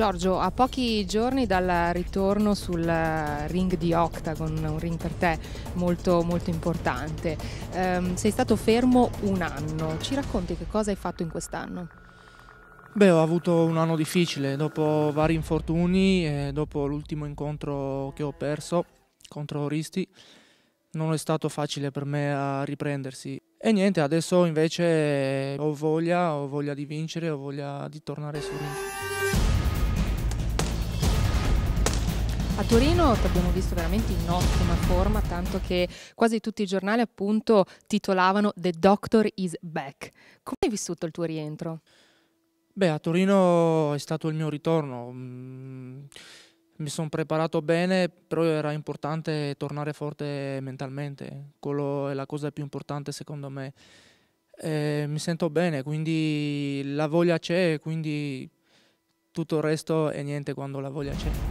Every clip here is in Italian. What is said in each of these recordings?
Giorgio, a pochi giorni dal ritorno sul eh, ring di Octagon, un ring per te molto, molto importante, ehm, sei stato fermo un anno, ci racconti che cosa hai fatto in quest'anno? Beh, ho avuto un anno difficile, dopo vari infortuni e dopo l'ultimo incontro che ho perso contro Oristi, non è stato facile per me a riprendersi. E niente, adesso invece ho voglia, ho voglia di vincere, ho voglia di tornare su ring. A Torino abbiamo visto veramente in ottima forma, tanto che quasi tutti i giornali appunto titolavano The Doctor is Back. Come hai vissuto il tuo rientro? Beh, a Torino è stato il mio ritorno. Mm, mi sono preparato bene, però era importante tornare forte mentalmente. Quello è la cosa più importante secondo me. E eh, mi sento bene, quindi la voglia c'è, quindi tutto il resto è niente quando la voglia c'è.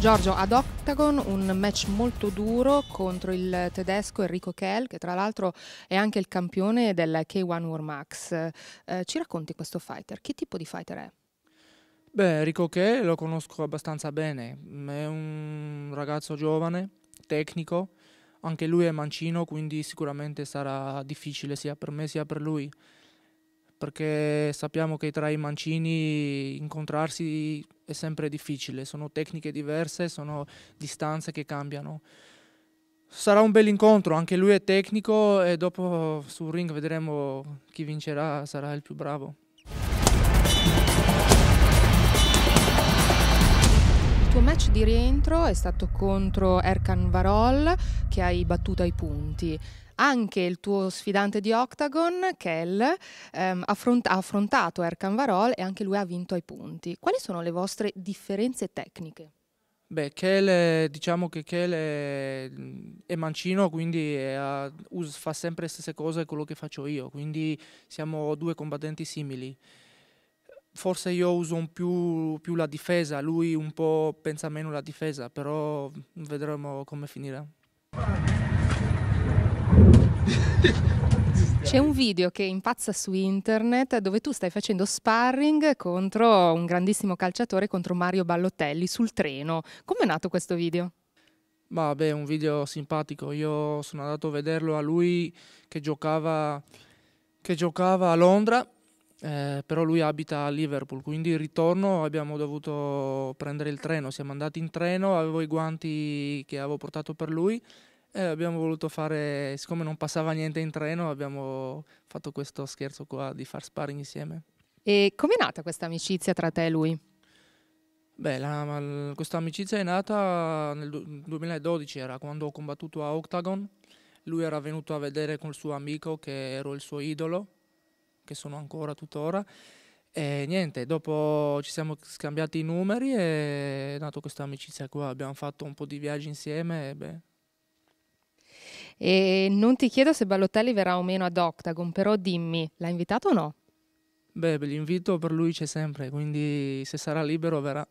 Giorgio, ad Octagon un match molto duro contro il tedesco Enrico Kell, che tra l'altro è anche il campione del K1 War Max. Eh, ci racconti questo fighter? Che tipo di fighter è? Beh, Enrico Kell lo conosco abbastanza bene, mm, è un ragazzo giovane, tecnico, anche lui è mancino, quindi sicuramente sarà difficile sia per me sia per lui perché sappiamo che tra i mancini incontrarsi è sempre difficile, sono tecniche diverse, sono distanze che cambiano. Sarà un bel incontro, anche lui è tecnico e dopo sul ring vedremo chi vincerà, sarà il più bravo. Il tuo match di rientro è stato contro Erkan Varol che hai battuto ai punti. Anche il tuo sfidante di Octagon, Kel, ehm, affront- ha affrontato Erkan Varol e anche lui ha vinto ai punti. Quali sono le vostre differenze tecniche? Beh, Kel, diciamo che Kel è, è mancino, quindi è, fa sempre le stesse cose quello che faccio io, quindi siamo due combattenti simili. Forse io uso un più, più la difesa, lui un po' pensa meno alla difesa, però vedremo come finirà. C'è un video che impazza su internet dove tu stai facendo sparring contro un grandissimo calciatore, contro Mario Ballotelli, sul treno. Come è nato questo video? Ma beh, un video simpatico. Io sono andato a vederlo a lui che giocava, che giocava a Londra, eh, però lui abita a Liverpool, quindi il ritorno abbiamo dovuto prendere il treno. Siamo andati in treno, avevo i guanti che avevo portato per lui e eh, abbiamo voluto fare, siccome non passava niente in treno, abbiamo fatto questo scherzo qua di far sparring insieme. E com'è nata questa amicizia tra te e lui? Beh, la, questa amicizia è nata nel 2012, era quando ho combattuto a Octagon. Lui era venuto a vedere col suo amico che ero il suo idolo, che sono ancora tuttora. E niente, dopo ci siamo scambiati i numeri e è nata questa amicizia qua. Abbiamo fatto un po' di viaggi insieme e beh, e non ti chiedo se Ballotelli verrà o meno ad Octagon, però dimmi, l'ha invitato o no? Beh, l'invito per lui c'è sempre, quindi se sarà libero verrà.